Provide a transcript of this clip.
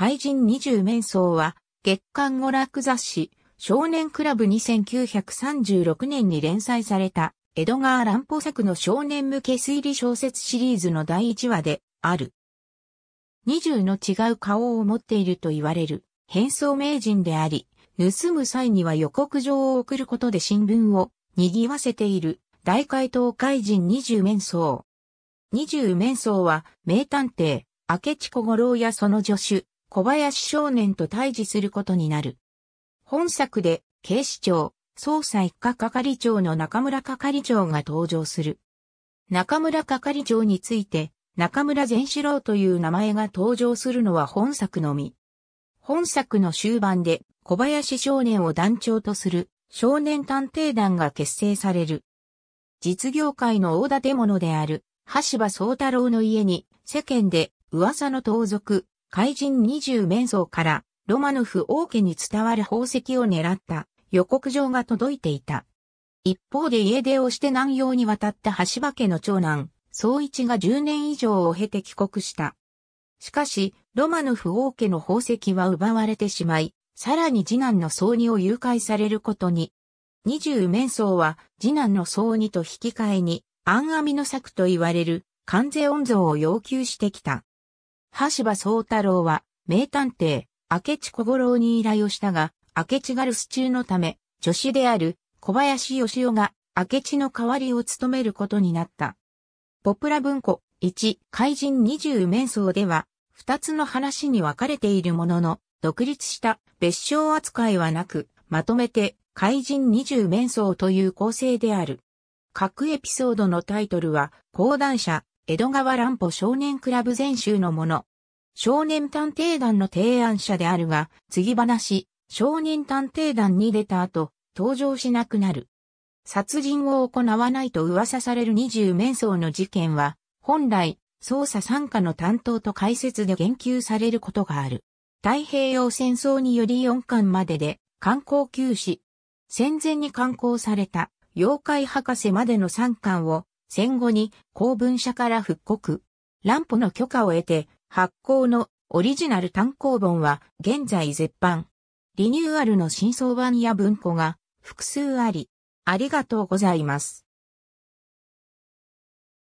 怪人20面相は、月刊娯楽雑誌、少年クラブ2936年に連載された、江戸川乱歩作の少年向け推理小説シリーズの第1話で、ある。20の違う顔を持っていると言われる、変装名人であり、盗む際には予告状を送ることで新聞を賑わせている、大怪盗怪人20面相。20面相は、名探偵、明智小五郎やその助手、小林少年と対峙することになる。本作で警視庁、捜査一課係長の中村係長が登場する。中村係長について、中村善四郎という名前が登場するのは本作のみ。本作の終盤で小林少年を団長とする少年探偵団が結成される。実業界の大建物である橋場宗太郎の家に世間で噂の盗賊怪人20面相からロマノフ王家に伝わる宝石を狙った予告状が届いていた。一方で家出をして南洋に渡った橋場家の長男、総一が10年以上を経て帰国した。しかし、ロマノフ王家の宝石は奪われてしまい、さらに次男の総二を誘拐されることに。二十面相は次男の総二と引き換えに、暗網の策と言われる関税音像を要求してきた。橋場宗太郎は、名探偵、明智小五郎に依頼をしたが、明智が留守中のため、助手である小林義雄が明智の代わりを務めることになった。ポプラ文庫1、怪人20面相では、二つの話に分かれているものの、独立した別称扱いはなく、まとめて怪人20面相という構成である。各エピソードのタイトルは、講談社、江戸川乱歩少年クラブ全集のもの。少年探偵団の提案者であるが、次話、少年探偵団に出た後、登場しなくなる。殺人を行わないと噂される二十面相の事件は、本来、捜査参加の担当と解説で言及されることがある。太平洋戦争により四巻までで、観光休止。戦前に刊行された、妖怪博士までの三巻を、戦後に公文社から復刻。乱歩の許可を得て発行のオリジナル単行本は現在絶版。リニューアルの新装版や文庫が複数あり、ありがとうございます。